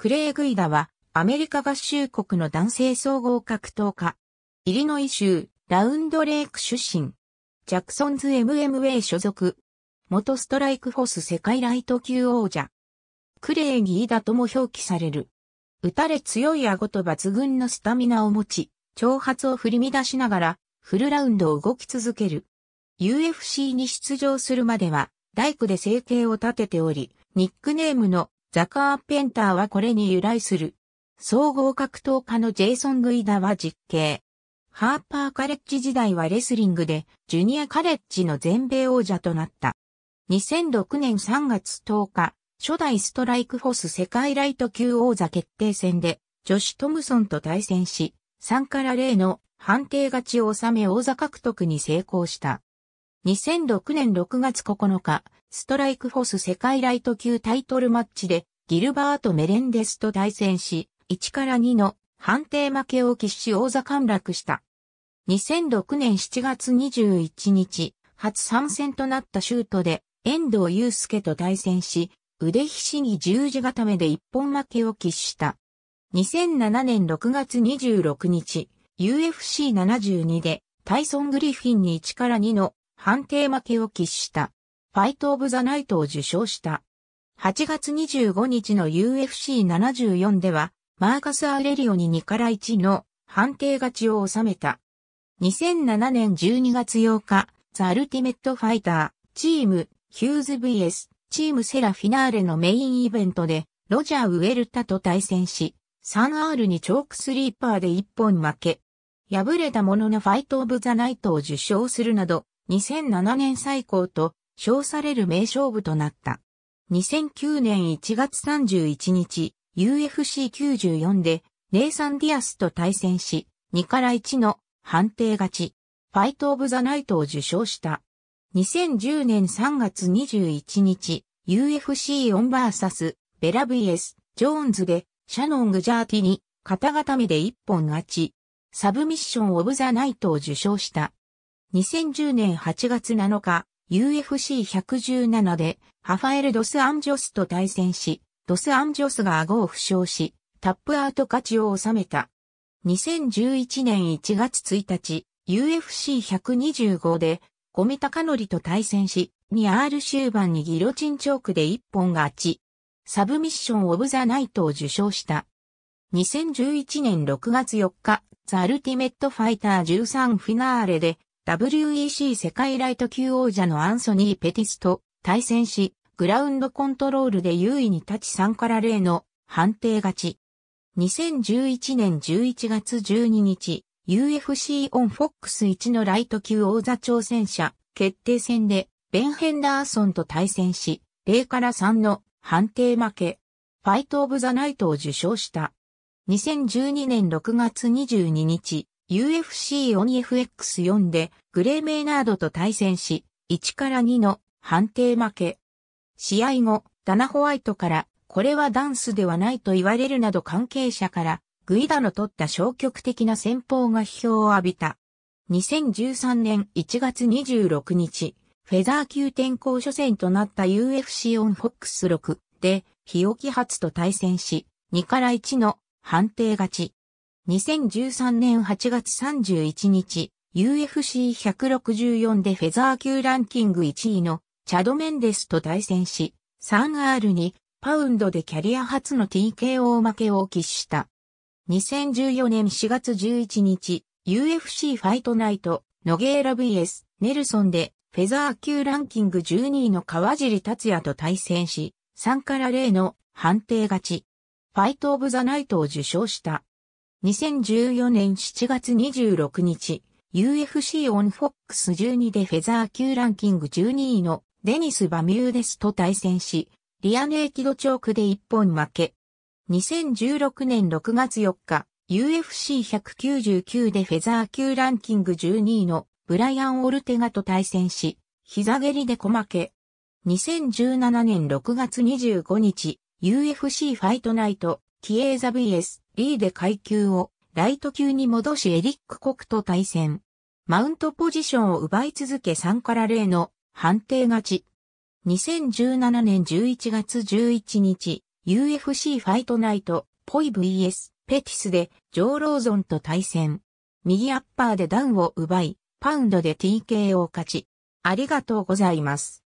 クレイグイダは、アメリカ合衆国の男性総合格闘家。イリノイ州、ラウンドレイク出身。ジャクソンズ MMA 所属。元ストライクフォス世界ライト級王者。クレイギーダとも表記される。打たれ強い顎と抜群のスタミナを持ち、挑発を振り乱しながら、フルラウンドを動き続ける。UFC に出場するまでは、大工で生計を立てており、ニックネームのザカーペンターはこれに由来する。総合格闘家のジェイソン・グイダは実刑。ハーパーカレッジ時代はレスリングでジュニアカレッジの全米王者となった。2006年3月10日、初代ストライクフォス世界ライト級王座決定戦で、ジョシュ・トムソンと対戦し、3から0の判定勝ちを収め王座獲得に成功した。2006年6月9日、ストライクフォス世界ライト級タイトルマッチで、ギルバート・メレンデスと対戦し、1から2の判定負けを喫し王座陥落した。2006年7月21日、初参戦となったシュートで、遠藤祐介と対戦し、腕ひしぎ十字固めで一本負けを喫した。2007年6月26日、UFC72 で、タイソン・グリフィンに1から2の判定負けを喫した。ファイト・オブ・ザ・ナイトを受賞した。8月25日の UFC74 では、マーカス・アーレリオに2から1の判定勝ちを収めた。2007年12月8日、ザ・アルティメット・ファイター、チーム、ヒューズ VS、チームセラフィナーレのメインイベントで、ロジャー・ウェルタと対戦し、3R にチョークスリーパーで1本負け。敗れたもののファイト・オブ・ザ・ナイトを受賞するなど、2007年最高と称される名勝負となった。2009年1月31日、UFC94 でネイサン・ディアスと対戦し、2から1の判定勝ち、ファイト・オブ・ザ・ナイトを受賞した。2010年3月21日、u f c 4サス、ベラ VS ジョーンズでシャノン・グジャーティに肩固めで1本勝ち、サブミッション・オブ・ザ・ナイトを受賞した。2010年8月7日、UFC117 で、ハファエル・ドス・アンジョスと対戦し、ドス・アンジョスが顎を負傷し、タップアウト勝ちを収めた。2011年1月1日、UFC125 で、コメタカノリと対戦し、2R 終盤にギロチンチョークで一本勝ち。サブミッション・オブ・ザ・ナイトを受賞した。2011年6月4日、ザ・アルティメット・ファイター13フィナーレで、WEC 世界ライト級王者のアンソニー・ペティスと対戦し、グラウンドコントロールで優位に立ち3から0の判定勝ち。2011年11月12日、UFC オンフォックス1のライト級王座挑戦者決定戦でベン・ヘンダーソンと対戦し、0から3の判定負け、ファイト・オブ・ザ・ナイトを受賞した。2012年6月22日、UFC オン FX4 でグレーメイナードと対戦し、1から2の判定負け。試合後、ダナ・ホワイトから、これはダンスではないと言われるなど関係者から、グイダの取った消極的な戦法が批評を浴びた。2013年1月26日、フェザー級転校初戦となった UFC オン f ク x 6で、日置初と対戦し、2から1の判定勝ち。2013年8月31日、UFC164 でフェザー級ランキング1位のチャド・メンデスと対戦し、3R2 パウンドでキャリア初の TKO 負けを喫した。2014年4月11日、UFC ファイトナイト、ノゲーラ VS、ネルソンで、フェザー級ランキング12位の川尻達也と対戦し、3から0の判定勝ち。ファイトオブザナイトを受賞した。2014年7月26日、UFC オンフォックス12でフェザー級ランキング12位のデニス・バミューデスと対戦し、リアネーキドチョークで一本負け。2016年6月4日、UFC199 でフェザー級ランキング12位のブライアン・オルテガと対戦し、膝蹴りで小負け。2017年6月25日、UFC ファイトナイト、キエーザ VS E で階級をライト級に戻しエリック・コクと対戦。マウントポジションを奪い続け3から0の判定勝ち。2017年11月11日、UFC ファイトナイト、ポイ VS、ペティスで、ジョー・ローゾンと対戦。右アッパーでダウンを奪い、パウンドで TK を勝ち。ありがとうございます。